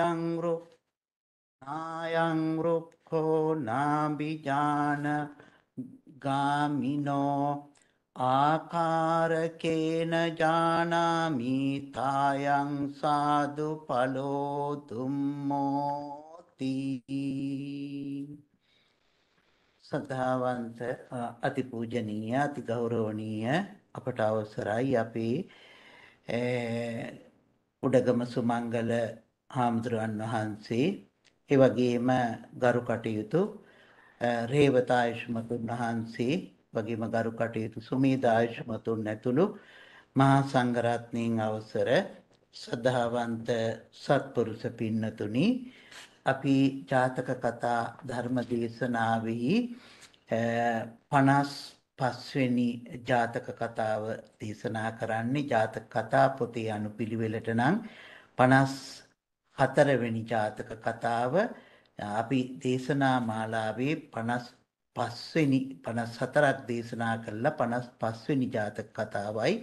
යංරුප නායංරුප්හෝ නාබිජාන ගාමිනෝ ආකාරකේන ජානාමීතායං සාදු පලෝතුම්මෝතිී සදාවන්ත අතිපූජනීය අතිගෞරවනීය අපට අවසරයි අපේ උඩගම සුමංගල හාමුදුරුවන් වහන්සේ ඒ වගේම ගරු කටයුතු රේවත ආයුෂ්මතුන් වහන්සේ වගේම ගරු කටයුතු සුමේද ආයුෂ්මතුන් ඇතුළු මහා සංඝරත්නයන් අවසර සද්ධාවන්ත සත්පුරුෂ පින්නතුනි අපි ජාතක කතා ධර්ම දේශනාවෙහි 55 වෙනි ජාතක කතාව දේශනා කරන්නේ ජාතක කතා පොතේ අනුපිළිවෙලට නම් 50 හතරවෙනි ජාතක කතාව අපි දේශනා මාලාවේ 55 වෙනි 54ක් දේශනා කළා 55 වෙනි ජාතක කතාවයි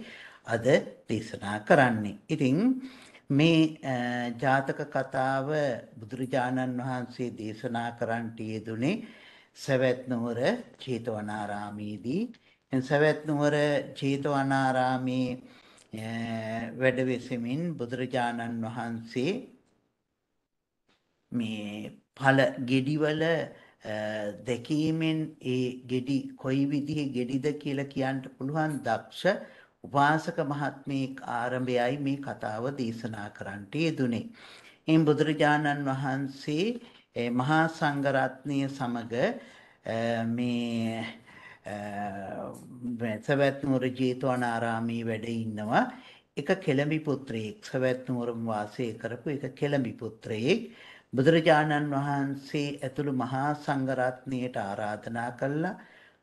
අද දේශනා කරන්නේ. ඉතින් මේ ජාතක කතාව බුදුරජාණන් වහන්සේ දේශනා කරන්නට යෙදුනේ සවැත් නුවර චේතවනාරාමේදී. සවැත් නුවර චේතවනාරාමේ වැඩ වෙසෙමින් බුදුරජාණන් වහන්සේ මේ පල ගෙඩිවල දැකීමෙන් ඒ ගෙඩි කොයි විදිහේ ගෙඩිද කියලා කියන්න පුළුවන් දක්ෂ උපාසක මහත්මයෙක් ආරම්භයයි මේ කතාව දේශනා කරන්නට යෙදුනේ. එම් බුදුරජාණන් වහන්සේ මහා සංඝරත්නය සමග මේ සවැත් නුවර ජේතවනාරාමයේ වැඩ ඉන්නවා එක කෙළඹි පුත්‍රයෙක් සවැත් නුවරම වාසය කරපු එක කෙළඹි පුත්‍රයෙක් බුදුරජාණන් වහන්සේ ඇතුළු මහා සංඝරත්නයට ආරාධනා කළා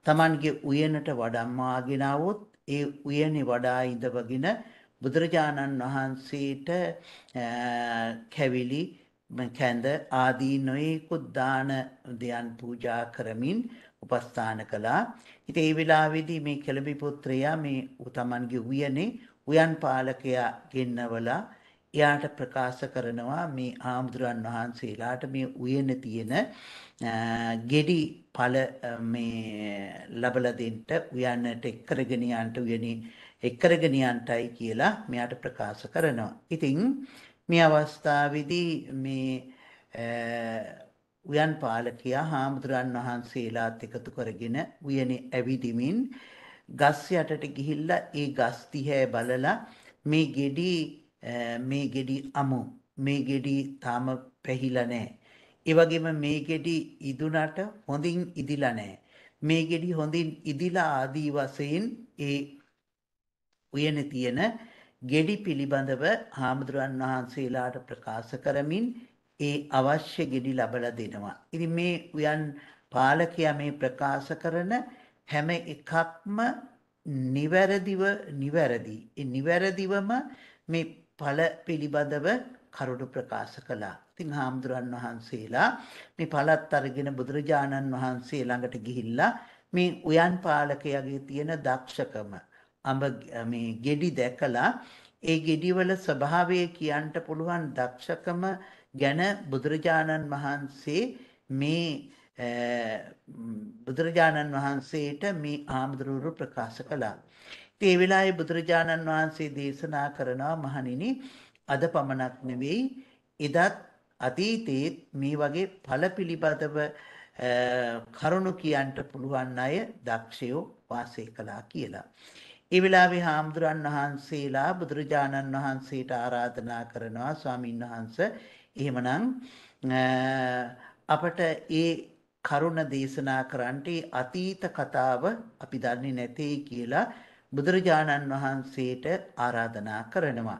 තමන්ගේ උයනට වඩම්මාගෙන આવොත් ඒ උයනේ වඩා ඉඳවගෙන බුදුරජාණන් වහන්සේට කැවිලි කැඳ ආදී නොයෙකුත් දාන දයන් පූජා කරමින් උපස්ථාන කළා. ඉතින් ඒ වෙලාවේදී මේ කෙළඹි පුත්‍රයා මේ තමන්ගේ උයනේ උයන් පාලකයා ගෙන්නවලා එයාට ප්‍රකාශ කරනවා මේ ආමුදුරන් වහන්සේලාට මේ උයන තියෙන ගෙඩි ඵල මේ ලබලා දෙන්නට උයන්නට එක්කරගෙන යන්නට උයනේ එක්කරගෙන යන්නයි කියලා මෙයාට ප්‍රකාශ කරනවා. ඉතින් මේ අවස්ථාවේදී මේ උයන් පාලකයා හාමුදුරන් වහන්සේලාත් එකතු කරගෙන උයනේ ඇවිදිමින් ගස් යටට ගිහිල්ලා ඒ ගස් දිහා බලලා මේ ගෙඩි මේ ගෙඩි අමු මේ ගෙඩි තාම පැහිලා නැහැ. ඒ වගේම මේ ගෙඩි ඉදුණට හොඳින් ඉදිලා නැහැ. මේ ගෙඩි හොඳින් ඉදිලා ආදී වශයෙන් ඒ උයනේ තියෙන ගෙඩි පිළිබඳව හාමුදුරන් වහන්සේලාට ප්‍රකාශ කරමින් ඒ අවශ්‍ය ගෙඩි ලබලා දෙනවා. ඉතින් මේ උයන් පාලකයා මේ ප්‍රකාශ කරන හැම එකක්ම නිවැරදිව නිවැරදි. ඒ නිවැරදිවම මේ ඵල පිළිබඳව කරුණු ප්‍රකාශ කළා. ඉතින් හාමුදුරන් වහන්සේලා මේ පළත් අරගෙන බුදුරජාණන් වහන්සේ ළඟට ගිහිල්ලා මේ උයන් පාලකයාගේ තියෙන දක්ෂකම අඹ මේ ගෙඩි දැකලා ඒ ගෙඩිවල ස්වභාවය කියන්ට පුළුවන් දක්ෂකම ගැන බුදුරජාණන් වහන්සේ මේ බුදුරජාණන් වහන්සේට මේ ආමුදුරුවරු ප්‍රකාශ කළා. ඒ වෙලාවේ බුදුරජාණන් වහන්සේ දේශනා කරනවා මහණෙනි අද පමණක් නෙවෙයි එදත් අතීතයේ මේ වගේ ඵල පිළිබඳව කරුණු කියන්ට පුළුවන් අය දක්ෂයෝ වාසය කළා කියලා. ඒ වෙලාවේ හාමුදුරන් වහන්සේලා බුදුරජාණන් වහන්සේට ආරාධනා කරනවා ස්වාමීන් වහන්ස එහෙමනම් අපට ඒ කරුණ දේශනා කරන්ට අතීත කතාව අපි දන්නේ නැtei කියලා බුදුරජාණන් වහන්සේට ආරාධනා කරනවා.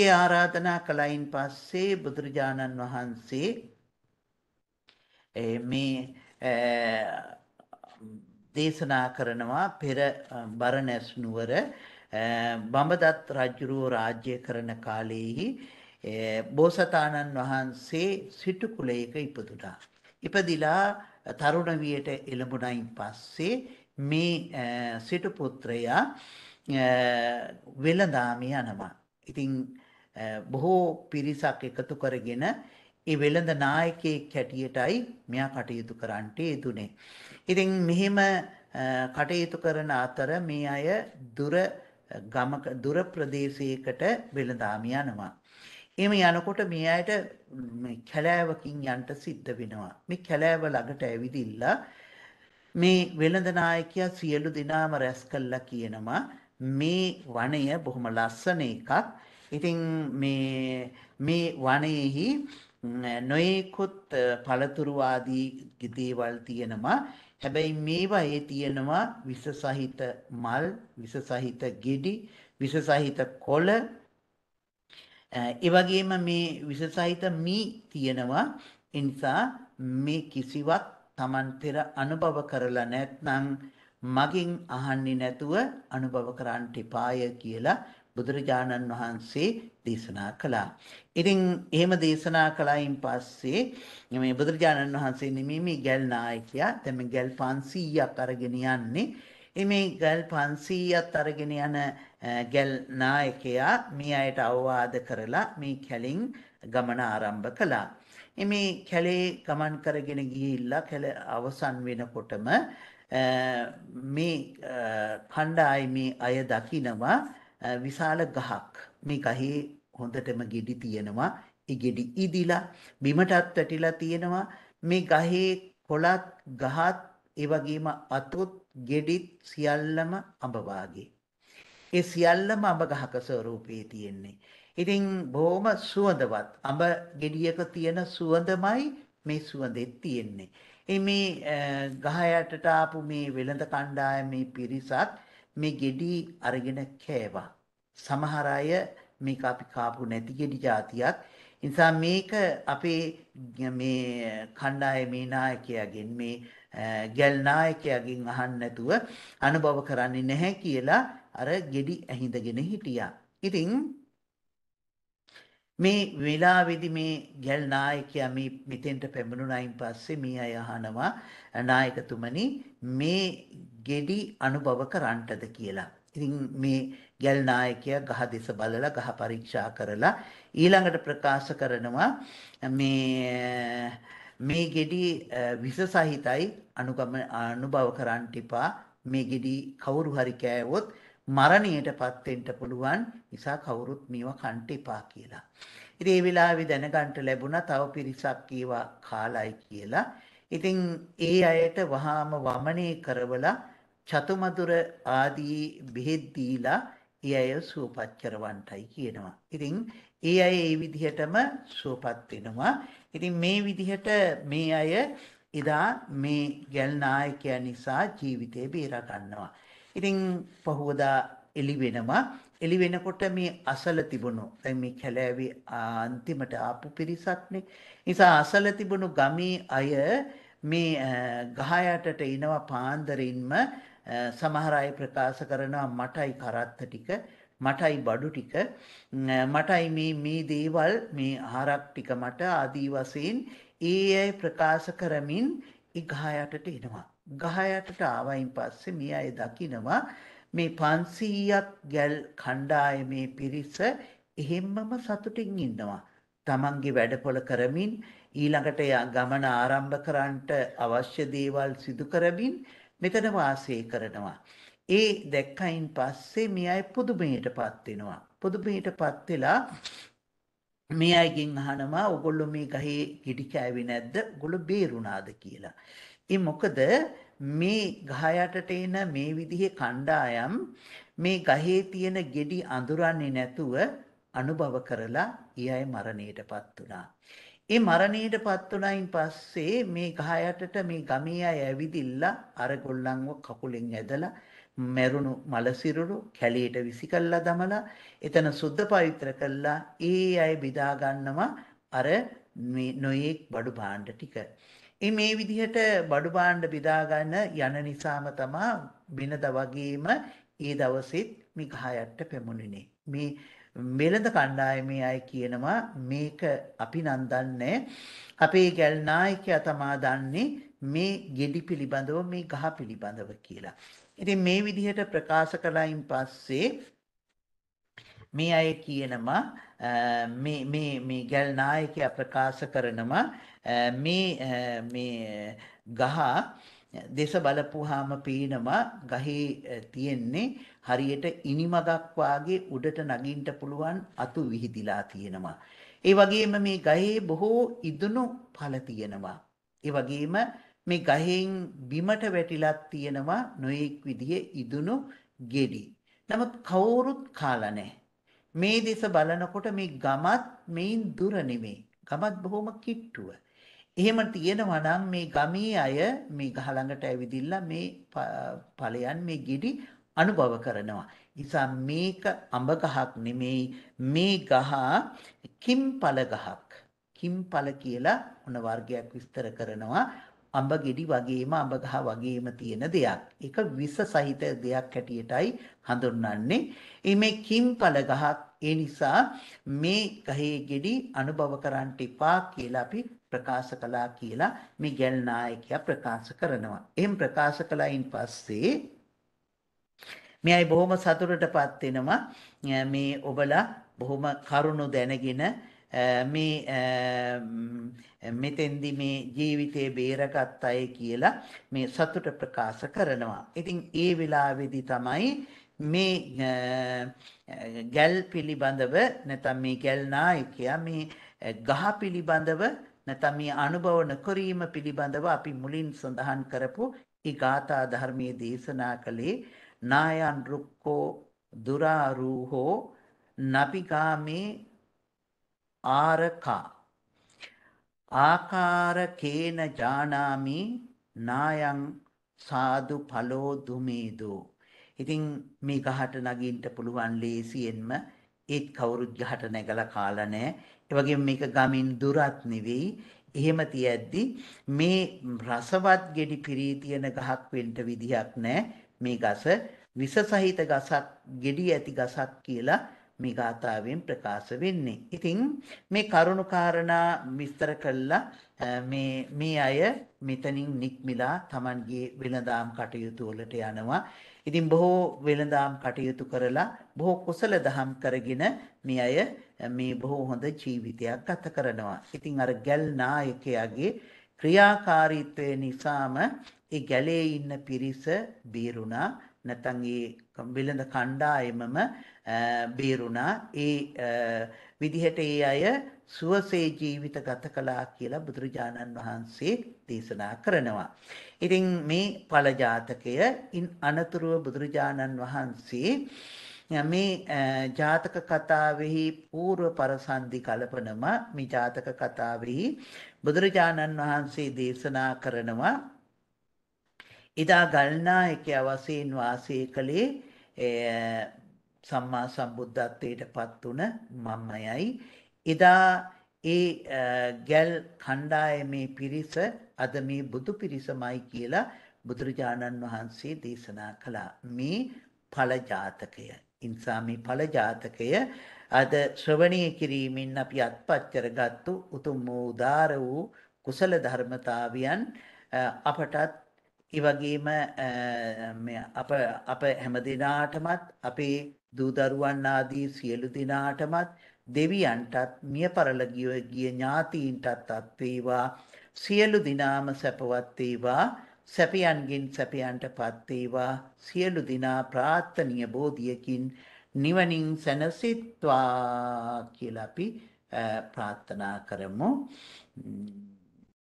ඒ ආරාධනා කළයින් පස්සේ බුදුරජාණන් වහන්සේ මේ දේශනා කරනවා පෙර බරණැස් නුවර බඹදත් රජුරෝ රාජ්‍ය කරන කාලයේහි බෝසතාණන් වහන්සේ සිටු කුලයක ඉපදුනා. ඉපදිලා තරුණ වියට එළඹුණයින් පස්සේ මේ සිටු පුත්‍රයා වෙළඳාමිය යනවා. ඉතින් බොහෝ පිරිසක් එකතු කරගෙන ඒ වෙළඳ නායකයෙක් හැටියටයි මෙයා කටයුතු කරන්නට යෙදුනේ. ඉතින් මෙහෙම කටයුතු කරන අතර මේ අය දුර ගමක දුර ප්‍රදේශයකට වෙළඳාමිය යනවා. එහෙම යනකොට මේ අයට කැලෑවකින් යන්න සිද්ධ වෙනවා. මේ කැලෑව ළඟට ඇවිදිලා මේ වෙළඳ නායකයා සියලු දෙනාම රැස් කළා කියනවා මේ වනය බොහොම ලස්සන එකක්. ඉතින් මේ මේ වනයේහි නොයෙකුත් පළතුරු ආදී දේවල් තියෙනවා. හැබැයි මේවා ඒ තියෙනවා විස සහිත මල්, විස සහිත ගෙඩි, විස සහිත කොළ, ඒ වගේම මේ විස සහිත මී තියෙනවා. ඒ නිසා මේ කිසිවක් Taman පෙර අනුභව කරලා නැත්නම් මගින් අහන්නේ නැතුව අනුභව කරන්න එපාය කියලා බුදුරජාණන් වහන්සේ දේශනා කළා. ඉතින් එහෙම දේශනා කළයින් පස්සේ මේ බුදුරජාණන් වහන්සේ නිමීමේ ගැල් නායකයා තම ගැල් 500ක් අරගෙන යන්නේ. මේ ගැල් 500ත් අරගෙන යන ගැල් නායකයා මේ අයට අවවාද කරලා මේ කැලින් ගමන ආරම්භ කළා. මේ කැලේ ගමන් කරගෙන ගිහිල්ලා කැල අවසන් වෙනකොටම මේ කණ්ඩායමේ අය දකිනවා විශාල ගහක් මේ ගහේ හොඳටම ගෙඩි තියෙනවා ඒ ගෙඩි ඉදිලා බිමටත් වැටිලා තියෙනවා මේ ගහේ කොළත් ගහත් ඒ වගේම අතුත් ගෙඩිත් සියල්ලම අඹ වාගේ ඒ සියල්ලම අඹ ගහක ස්වරූපයේ තියෙන්නේ ඉතින් බොහොම සුවඳවත් අඹ ගෙඩියක තියෙන සුවඳමයි මේ සුවඳෙත් තියෙන්නේ. ඉතින් මේ ගහ යටට ආපු මේ වෙළඳ කණ්ඩායමේ පිරිසත් මේ ගෙඩි අරගෙන කෑවා. සමහර අය මේක අපි කාපු නැති ගෙඩි జాතියක්. නිසා මේක අපේ මේ කණ්ඩායමේ නායකයාගෙන් මේ ගැල් නායකයාගෙන් අහන්න නැතුව අනුභව කරන්නේ නැහැ කියලා අර ගෙඩි ඇහිඳගෙන හිටියා. ඉතින් මේ වෙලාවේදි මේ ගැල් නායකයා මේ මෙතෙන්ට පැමිණුණයින් පස්සේ මේ අය අහනවා නායකතුමනි මේ ගෙඩි අනුභව කරන්නටද කියලා. ඉතින් මේ ගැල් නායකයා ගහ දෙස බලලා ගහ පරීක්ෂා කරලා ඊළඟට ප්‍රකාශ කරනවා මේ මේ ගෙඩි විස සහිතයි අනුගම අනුභව කරන්න එපා. මේ ගෙඩි කවුරු හරි කෑවොත් මරණයටපත් වෙන්න පුළුවන් නිසා කවුරුත් මේවා කන්ට එපා කියලා. ඉතින් ඒ වෙලාවේ දැනගන්න ලැබුණා තව පිරිසක් ඒවා කාලයි කියලා. ඉතින් ඒ අයට වහාම වමනේ කරවලා චතුමදුර ආදී බෙහෙත් දීලා ඒ අය සුවපත් කරවන්ටයි කියනවා. ඉතින් ඒ අය ඒ විදිහටම සුවපත් වෙනවා. ඉතින් මේ විදිහට මේ අය එදා මේ ගැල් නායකයා නිසා ජීවිතේ බේරා ගන්නවා. ඉතින් පහුවදා එළි වෙනවා එළි වෙනකොට මේ අසල තිබුණු දැන් මේ කැලෑවේ අන්තිමට ආපු පිරිසක්නේ නිසා අසල තිබුණු ගමේ අය මේ ගහ යටට එනවා පාන්දරින්ම සමහර අය ප්‍රකාශ කරනවා මටයි කරත්ත ටික මටයි බඩු ටික මටයි මේ මේ දේවල් මේ ආහාරක් ටික මට ආදී වශයෙන් ඒ අය ප්‍රකාශ කරමින් ඒ ගහ යටට එනවා ගහ යටට ආවයින් පස්සේ මේ අය දකිනවා මේ 500ක් ගැල් කණ්ඩායමේ පිරිස එහෙම්මම සතුටින් ඉන්නවා. තමන්ගේ වැඩපොළ කරමින් ඊළඟට ගමන ආරම්භ කරන්නට අවශ්‍ය දේවල් සිදු කරමින් මෙතන වාසය කරනවා. ඒ දැක්කයින් පස්සේ මේ අය පුදුමයටපත් වෙනවා. පුදුමයටපත් වෙලා මේ අයගෙන් අහනවා ඔගොල්ලෝ මේ ගහේ ගිඩි කෑවේ නැද්ද? ඔගොල්ලෝ බේරුණාද කියලා. ඒ මොකද මේ ගහයටට එන මේ විදිහේ කණ්ඩායම් මේ ගහේ තියෙන ගෙඩි අඳුරන්නේ නැතුව අනුභව කරලා ඊයයි මරණයටපත් වුණා. ඒ මරණයටපත් උනායින් පස්සේ මේ ගහයටට මේ ගමේ අය ඇවිදිලා අර ගොල්ලන්ව කකුලෙන් ඇදලා මැරුණු මලසිරුරු කැලයට විසිකල්ලා දමලා එතන සුද්ධ පවිත්‍ර කළා ඒ අය බෙදා ගන්නවා අර මේ නොයේක් බඩු භාණ්ඩ ටික. ඉතින් මේ විදිහට බඩු භාණ්ඩ බෙදා ගන්න යන නිසාම තමයි වෙනද වගේම ඒ දවසෙත් මේ ගහයන්ට පෙමුණුනේ. මේ මෙලඳ කණ්ඩායමේ අය කියනවා මේක අපි නම් දන්නේ අපේ ගැල් නායකයා තමා දන්නේ මේ ගෙඩි පිළිබඳව මේ ගහ පිළිබඳව කියලා. ඉතින් මේ විදිහට ප්‍රකාශ කළයින් පස්සේ මේ අය කියනවා මේ මේ මේ ගැල් නායකයා ප්‍රකාශ කරනවා මේ මේ ගහ දෙස බලපුවාම පේනවා ගහේ තියෙන්නේ හරියට ඉනිමගක් වාගේ උඩට නගින්න පුළුවන් අතු විහිදිලා තියෙනවා. ඒ වගේම මේ ගහේ බොහෝ ඉදුණු ඵල තියෙනවා. ඒ වගේම මේ ගහෙන් බිමට වැටිලා තියෙනවා නොඑක් විදිහේ ඉදුණු ගෙඩි. නමුත් කවුරුත් කාලා නැහැ. මේ දෙස බලනකොට මේ ගමත් මේන් දුර නෙමෙයි. ගමත් බොහොම කිට්ටුව. එහෙම තියෙනවා නම් මේ ගමේ අය මේ ගහ ළඟට ඇවිදිලා මේ ඵලයන් මේ gedi අනුභව කරනවා. නිසා මේක අඹ ගහක් නෙමෙයි මේ ගහ කිම්ඵල ගහක්. කිම්ඵල කියලා මොන වර්ගයක් විස්තර කරනවා. අඹ ගෙඩි වගේම අඹ ගහ වගේම තියෙන දෙයක්. ඒක විස සහිත දෙයක් හැටියටයි හඳුන්වන්නේ. මේ කිම්ඵල ගහක් ඒ නිසා මේ ගහේ ගෙඩි අනුභව කරන්න එපා කියලා අපි ප්‍රකාශ කළා කියලා මේ ගැල් නායකයා ප්‍රකාශ කරනවා. එහෙන් ප්‍රකාශ කළයින් පස්සේ මේ අය බොහොම සතුටටපත් වෙනවා මේ ඔබලා බොහොම කරුණු දැනගෙන මේ මෙතෙන්දි මේ ජීවිතේ බේරගත් අය කියලා මේ සතුට ප්‍රකාශ කරනවා. ඉතින් ඒ වෙලාවේදී තමයි මේ ගැල් පිළිබඳව නැතම් මේ ගැල් නායකයා මේ ගහ පිළිබඳව නැතම් මේ අනුභව නොකිරීම පිළිබඳව අපි මුලින් සඳහන් කරපු ඒ ගාථා ධර්මයේ දේශනා කළේ නායන් රුක්කෝ දුරාරූහෝ නපිකාමේ ආරකා ආකාරකේන ජානාමි නායං සාදු පලෝ දුමේදෝ ඉතින් මේ ගහට නගින්න පුළුවන් ලේසියෙන්ම ඒත් කවුරුත් ගහට නැගලා කාලා නැහැ. ඒ වගේම මේක ගමින් දුරත් නෙවෙයි. එහෙම තියද්දි මේ රසවත් ගෙඩි පිරී තියෙන ගහක් වෙන්න විදිහක් නැහැ. මේ ගස විස සහිත ගසක්, ගෙඩි ඇති ගසක් කියලා මේ ගාථාවෙන් ප්‍රකාශ වෙන්නේ. ඉතින් මේ කරුණු කාරණා විස්තර කළා මේ මේ අය මෙතනින් නික්මිලා Tamanගේ වෙළඳාම් කටයුතු වලට යනවා. ඉතින් බොහෝ වෙළඳාම් කටයුතු කරලා බොහෝ කුසල දහම් කරගෙන මේ අය මේ බොහෝ හොඳ ජීවිතයක් ගත කරනවා. ඉතින් අර ගැල් නායකයාගේ ක්‍රියාකාරීත්වය නිසාම ඒ ගැලේ ඉන්න පිරිස බේරුණා. නැත්නම් ඒ වෙළඳ කණ්ඩායමම බේරුණා ඒ විදිහට ඒ අය සුවසේ ජීවිත ගත කළා කියලා බුදුරජාණන් වහන්සේ දේශනා කරනවා. ඉතින් මේ ඵල ජාතකය ඉන් අනතුරුව බුදුරජාණන් වහන්සේ මේ ජාතක කතාවෙහි పూర్ව පරසන්දි කලපනම මේ ජාතක කතාවෙහි බුදුරජාණන් වහන්සේ දේශනා කරනවා ඉදා ගල්නායක අවසීන් වාසය කළේ සම්මා සම්බුද්ධත්වයට පත් වුණ මමයයි. එදා ඒ ගැල් කණ්ඩායමේ පිරිස අද මේ බුදු පිරිසමයි කියලා බුදුරජාණන් වහන්සේ දේශනා කළා. මේ ඵලජාතකය. ඉන්සා මේ ඵලජාතකය අද ශ්‍රවණය කිරීමෙන් අපි අත්පත් කරගත්තු උතුම් වූ උදාර වූ කුසල ධර්මතාවයන් අපටත් ඒ වගේම අප අප හැම දිනාටමත් අපේ දූ දරුවන් ආදී සියලු දිනාටමත් දෙවියන්ටත් මිය පරලගිය ගිය ඥාතීන්ටත් අත් වේවා සියලු දිනාම සැපවත් වේවා සැපයන්ගෙන් සැපයන්ටපත් වේවා සියලු දිනා ප්‍රාර්ථනීය බෝධියකින් නිවනින් සැනසෙත්වා කියලා අපි ප්‍රාර්ථනා කරමු